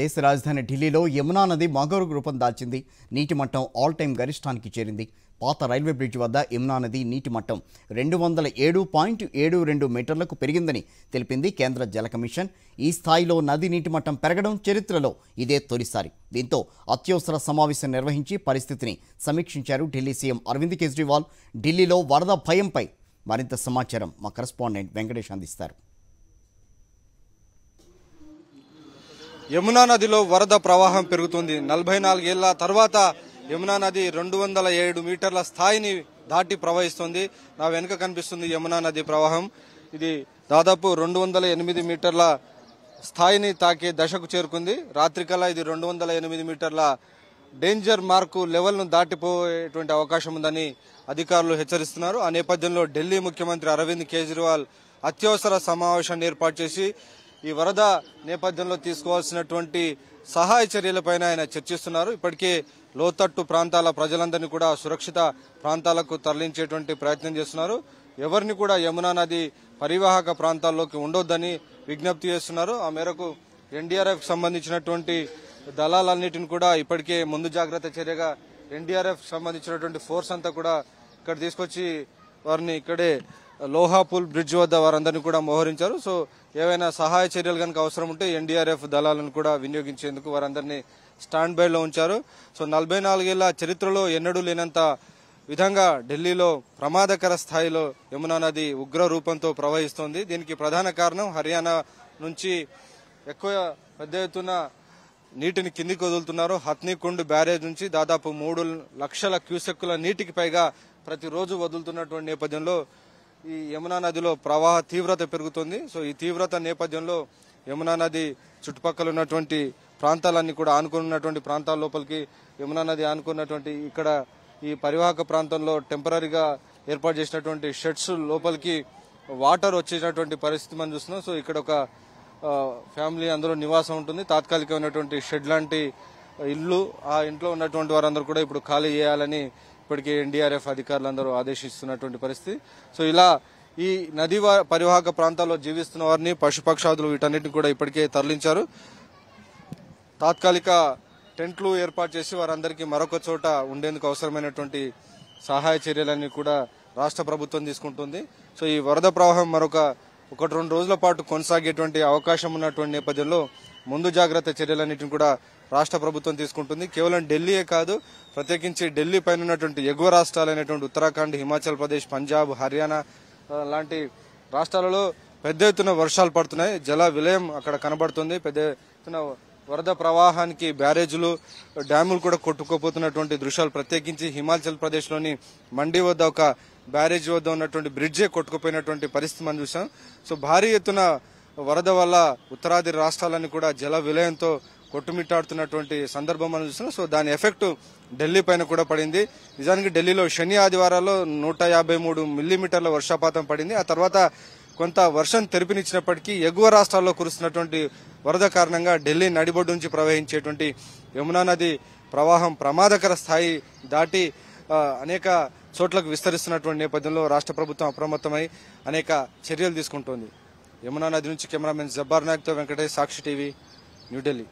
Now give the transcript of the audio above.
దేశ రాజధాని ఢిల్లీలో యమునా నది మగరు రూపం దాల్చింది నీటి మట్టం ఆల్ టైం గరిష్టానికి చేరింది పాత రైల్వే బ్రిడ్జ్ వద్ద యమునా నది నీటి మట్టం రెండు వందల ఏడు పాయింట్ ఏడు రెండు మీటర్లకు పెరిగిందని తెలిపింది కేంద్ర జల కమిషన్ ఈ స్థాయిలో నది నీటి మట్టం పెరగడం చరిత్రలో ఇదే తొలిసారి దీంతో అత్యవసర సమావేశం నిర్వహించి పరిస్థితిని సమీక్షించారు ఢిల్లీ సీఎం అరవింద్ కేజ్రీవాల్ ఢిల్లీలో వరద భయంపై మరింత సమాచారం మా కరెస్పాండెంట్ వెంకటేష్ అందిస్తారు యమునా నదిలో వరద ప్రవాహం పెరుగుతుంది నలభై నాలుగేళ్ల తర్వాత యమునా నది రెండు వందల ఏడు మీటర్ల స్థాయిని దాటి ప్రవహిస్తుంది నా వెనుక కనిపిస్తుంది యమునా నది ప్రవాహం ఇది దాదాపు రెండు వందల ఎనిమిది మీటర్ల స్థాయిని తాకే దశకు చేరుకుంది రాత్రికల్లా ఇది రెండు వందల ఎనిమిది మీటర్ల డేంజర్ మార్కు లెవెల్ను దాటిపోయేటువంటి అవకాశం ఉందని అధికారులు హెచ్చరిస్తున్నారు ఆ నేపథ్యంలో ఢిల్లీ ముఖ్యమంత్రి అరవింద్ కేజ్రీవాల్ అత్యవసర సమావేశాన్ని ఏర్పాటు చేసి ఈ వరద నేపథ్యంలో తీసుకోవాల్సినటువంటి సహాయ చర్యలపైన ఆయన చర్చిస్తున్నారు ఇప్పటికే లోతట్టు ప్రాంతాల ప్రజలందరినీ కూడా సురక్షిత ప్రాంతాలకు తరలించేటువంటి ప్రయత్నం చేస్తున్నారు ఎవరిని కూడా యమునా నది పరివాహక ప్రాంతాల్లోకి ఉండొద్దని విజ్ఞప్తి చేస్తున్నారు ఆ మేరకు ఎన్డీఆర్ఎఫ్ సంబంధించినటువంటి దళాలన్నింటిని కూడా ఇప్పటికే ముందు జాగ్రత్త చర్యగా ఎన్డీఆర్ఎఫ్ సంబంధించినటువంటి ఫోర్స్ అంతా కూడా ఇక్కడ తీసుకొచ్చి వారిని ఇక్కడే లోహాపూల్ బ్రిడ్జ్ వద్ద వారందరినీ కూడా మోహరించారు సో ఏవైనా సహాయ చర్యలు కనుక అవసరం ఉంటే ఎన్డీఆర్ఎఫ్ దళాలను కూడా వినియోగించేందుకు వారందరినీ స్టాండ్ బైలో ఉంచారు సో నలభై నాలుగేళ్ల చరిత్రలో ఎన్నడూ లేనంత విధంగా ఢిల్లీలో ప్రమాదకర స్థాయిలో యమునా నది ఉగ్ర రూపంతో ప్రవహిస్తోంది దీనికి ప్రధాన కారణం హర్యానా నుంచి ఎక్కువ పెద్ద ఎత్తున నీటిని కిందికి వదులుతున్నారు హత్నీకుండ్ బ్యారేజ్ నుంచి దాదాపు మూడు లక్షల క్యూసెక్కుల నీటికి పైగా ప్రతిరోజు వదులుతున్నటువంటి నేపథ్యంలో ఈ యమునా నదిలో ప్రవాహ తీవ్రత పెరుగుతుంది సో ఈ తీవ్రత నేపథ్యంలో యమునా నది చుట్టుపక్కల ఉన్నటువంటి ప్రాంతాలన్నీ కూడా ఆనుకున్నటువంటి ప్రాంతాల లోపలికి యమునా నది ఆనుకున్నటువంటి ఇక్కడ ఈ పరివాహక ప్రాంతంలో టెంపరీగా ఏర్పాటు చేసినటువంటి షెడ్స్ లోపలికి వాటర్ వచ్చేటటువంటి పరిస్థితి మనం చూస్తున్నాం సో ఇక్కడ ఒక ఫ్యామిలీ అందులో నివాసం ఉంటుంది తాత్కాలికమైనటువంటి షెడ్ లాంటి ఇల్లు ఆ ఇంట్లో ఉన్నటువంటి వారందరూ కూడా ఇప్పుడు ఖాళీ చేయాలని ఇప్పటికే ఎన్డీఆర్ఎఫ్ అధికారులందరూ ఆదేశిస్తున్నటువంటి పరిస్థితి సో ఇలా ఈ నదీ పరివాహక ప్రాంతాల్లో జీవిస్తున్న వారిని పశుపక్షాదులు వీటన్నిటిని కూడా ఇప్పటికే తరలించారు తాత్కాలిక టెంట్లు ఏర్పాటు చేసి వారందరికీ మరొక చోట ఉండేందుకు అవసరమైనటువంటి సహాయ చర్యలన్నీ కూడా రాష్ట్ర ప్రభుత్వం తీసుకుంటుంది సో ఈ వరద ప్రవాహం మరొక ఒకటి రెండు రోజుల పాటు కొనసాగేటువంటి అవకాశం ఉన్నటువంటి నేపథ్యంలో ముందు జాగ్రత్త చర్యలన్నింటిని కూడా రాష్ట్ర ప్రభుత్వం తీసుకుంటుంది కేవలం ఢిల్లీయే కాదు ప్రత్యేకించి ఢిల్లీ పైన ఉన్నటువంటి ఎగువ రాష్ట్రాలైనటువంటి ఉత్తరాఖండ్ హిమాచల్ ప్రదేశ్ పంజాబ్ హర్యానా లాంటి రాష్ట్రాలలో పెద్ద ఎత్తున వర్షాలు పడుతున్నాయి జల విలయం అక్కడ కనబడుతుంది పెద్ద ఎత్తున వరద ప్రవాహానికి బ్యారేజీలు డ్యాములు కూడా కొట్టుకోపోతున్నటువంటి దృశ్యాలు ప్రత్యేకించి హిమాచల్ ప్రదేశ్లోని మండీ వద్ద ఒక బ్యారేజ్ వద్ద ఉన్నటువంటి బ్రిడ్జే కొట్టుకుపోయినటువంటి పరిస్థితి మనం చూసాం సో భారీ ఎత్తున వరద వల్ల ఉత్తరాది రాష్ట్రాలన్నీ కూడా జల విలయంతో కొట్టుమిట్టాడుతున్నటువంటి సందర్భం మనం చూస్తున్నాం సో దాని ఎఫెక్ట్ ఢిల్లీ పైన కూడా పడింది నిజానికి ఢిల్లీలో శని ఆదివారాల్లో నూట యాభై మూడు మిల్లీమీటర్ల వర్షపాతం పడింది ఆ తర్వాత కొంత వర్షం తెరిపినిచ్చినప్పటికీ ఎగువ రాష్ట్రాల్లో కురుస్తున్నటువంటి వరద కారణంగా ఢిల్లీ నడిబొడ్డు నుంచి ప్రవహించేటువంటి యమునా నది ప్రవాహం ప్రమాదకర స్థాయి దాటి అనేక చోట్లకు విస్తరిస్తున్నటువంటి నేపథ్యంలో రాష్ట్ర ప్రభుత్వం అప్రమత్తమై అనేక చర్యలు తీసుకుంటోంది యమునా నది నుంచి కెమెరామెన్ జబ్బార్ నాయక్తో వెంకటేష్ సాక్షి టీవీ న్యూఢిల్లీ